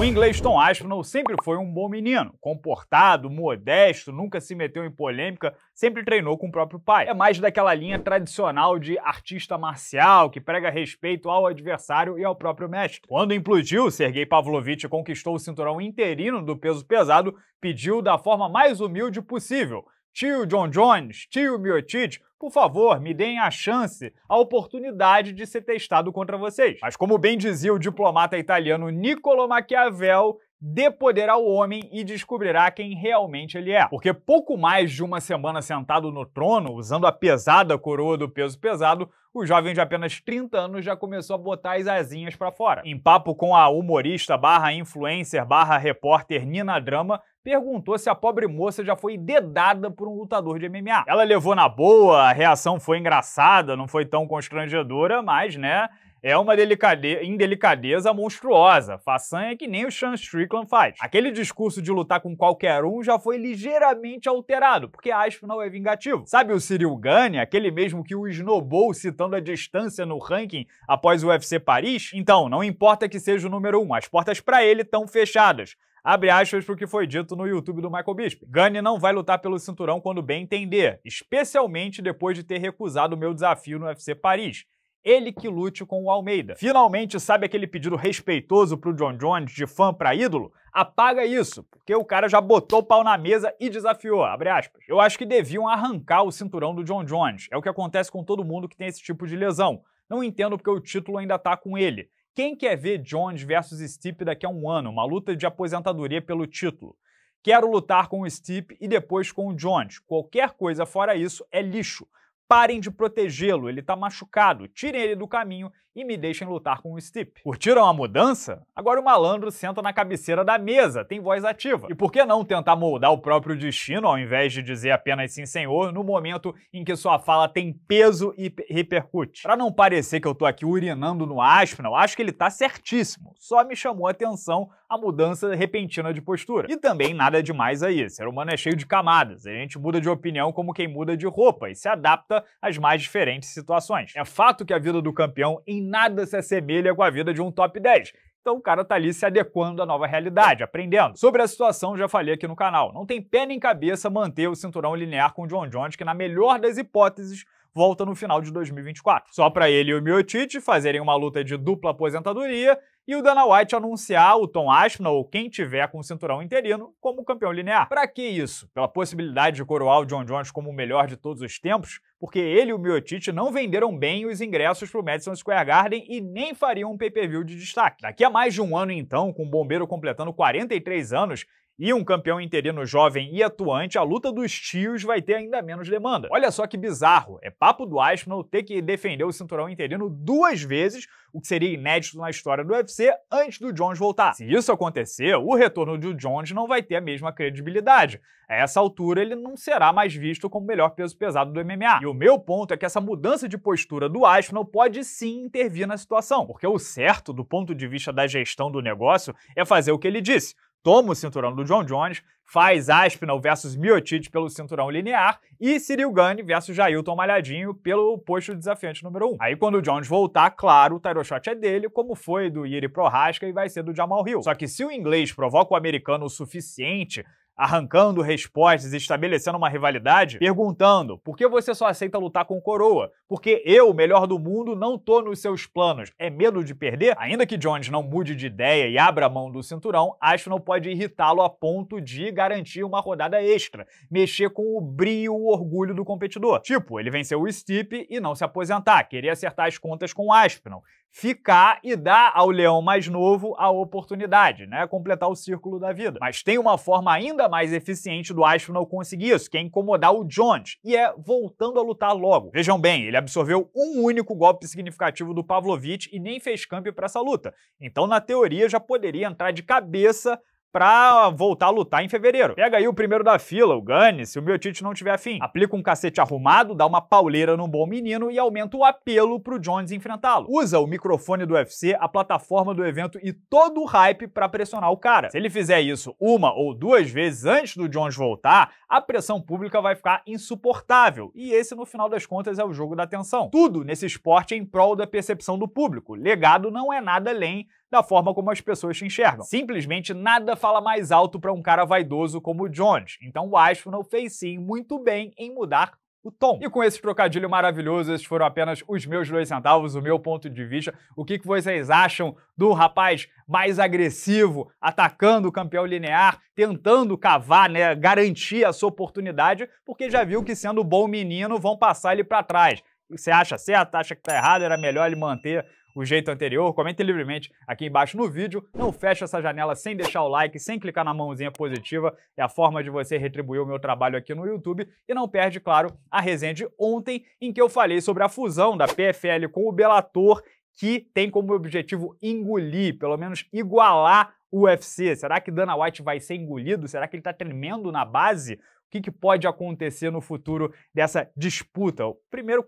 O inglês Tom Aspinall sempre foi um bom menino, comportado, modesto, nunca se meteu em polêmica, sempre treinou com o próprio pai. É mais daquela linha tradicional de artista marcial que prega respeito ao adversário e ao próprio mestre. Quando implodiu, Sergei Pavlovich conquistou o cinturão interino do peso pesado, pediu da forma mais humilde possível Tio John Jones, tio Miotic, por favor, me deem a chance, a oportunidade de ser testado contra vocês. Mas como bem dizia o diplomata italiano Niccolo Machiavelli, dê poder ao homem e descobrirá quem realmente ele é. Porque pouco mais de uma semana sentado no trono, usando a pesada coroa do peso pesado, o jovem de apenas 30 anos já começou a botar as asinhas para fora. Em papo com a humorista barra influencer barra repórter Nina Drama, perguntou se a pobre moça já foi dedada por um lutador de MMA. Ela levou na boa, a reação foi engraçada, não foi tão constrangedora, mas, né, é uma delicade... indelicadeza monstruosa, façanha que nem o Sean Strickland faz. Aquele discurso de lutar com qualquer um já foi ligeiramente alterado, porque não é vingativo. Sabe o Cyril Gane, aquele mesmo que o esnobou citando a distância no ranking após o UFC Paris? Então, não importa que seja o número um, as portas para ele estão fechadas. Abre aspas para o que foi dito no YouTube do Michael Bisping. Gane não vai lutar pelo cinturão quando bem entender, especialmente depois de ter recusado o meu desafio no UFC Paris. Ele que lute com o Almeida. Finalmente, sabe aquele pedido respeitoso pro John Jones de fã para ídolo? Apaga isso, porque o cara já botou o pau na mesa e desafiou, abre aspas. Eu acho que deviam arrancar o cinturão do John Jones. É o que acontece com todo mundo que tem esse tipo de lesão. Não entendo porque o título ainda tá com ele. Quem quer ver Jones versus Stipe daqui a um ano, uma luta de aposentadoria pelo título? Quero lutar com o Stipe e depois com o Jones. Qualquer coisa fora isso é lixo. Parem de protegê-lo, ele está machucado. Tirem ele do caminho e me deixem lutar com o Stipe. Curtiram a mudança? Agora o malandro senta na cabeceira da mesa, tem voz ativa. E por que não tentar moldar o próprio destino ao invés de dizer apenas sim senhor no momento em que sua fala tem peso e repercute? Para não parecer que eu tô aqui urinando no Aspinall, acho que ele tá certíssimo. Só me chamou a atenção a mudança repentina de postura. E também nada demais aí, o ser humano é cheio de camadas, a gente muda de opinião como quem muda de roupa e se adapta às mais diferentes situações. É fato que a vida do campeão em em nada se assemelha com a vida de um top 10. Então o cara tá ali se adequando à nova realidade, aprendendo. Sobre a situação, já falei aqui no canal. Não tem pé nem cabeça manter o cinturão linear com o John Jones, que na melhor das hipóteses volta no final de 2024. Só para ele e o Miotite fazerem uma luta de dupla aposentadoria e o Dana White anunciar o Tom Aspinall ou quem tiver com o cinturão interino como campeão linear. Para que isso? Pela possibilidade de coroar o John Jones como o melhor de todos os tempos? Porque ele e o Miotite não venderam bem os ingressos para o Madison Square Garden e nem fariam um pay-per-view de destaque. Daqui a mais de um ano então, com o Bombeiro completando 43 anos, e um campeão interino jovem e atuante, a luta dos tios vai ter ainda menos demanda. Olha só que bizarro, é papo do Aspinall ter que defender o cinturão interino duas vezes o que seria inédito na história do UFC antes do Jones voltar. Se isso acontecer, o retorno do Jones não vai ter a mesma credibilidade. A essa altura, ele não será mais visto como o melhor peso pesado do MMA. E o meu ponto é que essa mudança de postura do Aspinall pode sim intervir na situação, porque o certo, do ponto de vista da gestão do negócio, é fazer o que ele disse toma o cinturão do John Jones, faz Aspinall versus Miocic pelo cinturão linear e Cyril Gane versus Jailton Malhadinho pelo posto de desafiante número 1. Um. Aí quando o Jones voltar, claro, o title shot é dele, como foi do Yuri Prohaska e vai ser do Jamal Hill. Só que se o inglês provoca o americano o suficiente arrancando respostas, e estabelecendo uma rivalidade, perguntando: por que você só aceita lutar com coroa? Porque eu, o melhor do mundo, não tô nos seus planos. É medo de perder? Ainda que Jones não mude de ideia e abra a mão do cinturão, não pode irritá-lo a ponto de garantir uma rodada extra, mexer com o brio, o orgulho do competidor. Tipo, ele venceu o Stipe e não se aposentar, querer acertar as contas com o Aspinall ficar e dar ao leão mais novo a oportunidade, né? Completar o círculo da vida. Mas tem uma forma ainda mais eficiente do Ashton conseguir isso, que é incomodar o Jones, e é voltando a lutar logo. Vejam bem, ele absorveu um único golpe significativo do Pavlovich e nem fez câmbio para essa luta. Então, na teoria, já poderia entrar de cabeça pra voltar a lutar em fevereiro. Pega aí o primeiro da fila, o Gani, se o meu Tite não tiver fim, Aplica um cacete arrumado, dá uma pauleira num bom menino e aumenta o apelo pro Jones enfrentá-lo. Usa o microfone do UFC, a plataforma do evento e todo o hype para pressionar o cara. Se ele fizer isso uma ou duas vezes antes do Jones voltar, a pressão pública vai ficar insuportável. E esse, no final das contas, é o jogo da atenção. Tudo nesse esporte é em prol da percepção do público. Legado não é nada além da forma como as pessoas te enxergam. Simplesmente nada fala mais alto para um cara vaidoso como o Jones, então o Aspinall fez sim muito bem em mudar o tom. E com esse trocadilho maravilhoso, esses foram apenas os meus dois centavos, o meu ponto de vista. O que, que vocês acham do rapaz mais agressivo, atacando o campeão linear, tentando cavar, né, garantir a sua oportunidade, porque já viu que sendo bom menino vão passar ele para trás. Você acha certo? Acha que tá errado? Era melhor ele manter o jeito anterior, comente livremente aqui embaixo no vídeo. Não feche essa janela sem deixar o like, sem clicar na mãozinha positiva. É a forma de você retribuir o meu trabalho aqui no YouTube. E não perde, claro, a resenha de ontem, em que eu falei sobre a fusão da PFL com o Bellator, que tem como objetivo engolir, pelo menos igualar o UFC. Será que Dana White vai ser engolido? Será que ele está tremendo na base? que, que pode acontecer no futuro dessa disputa? O primeiro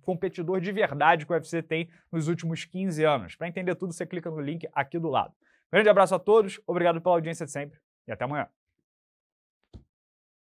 competidor de verdade que o UFC tem nos últimos 15 anos. Para entender tudo, você clica no link aqui do lado. Grande abraço a todos, obrigado pela audiência de sempre e até amanhã.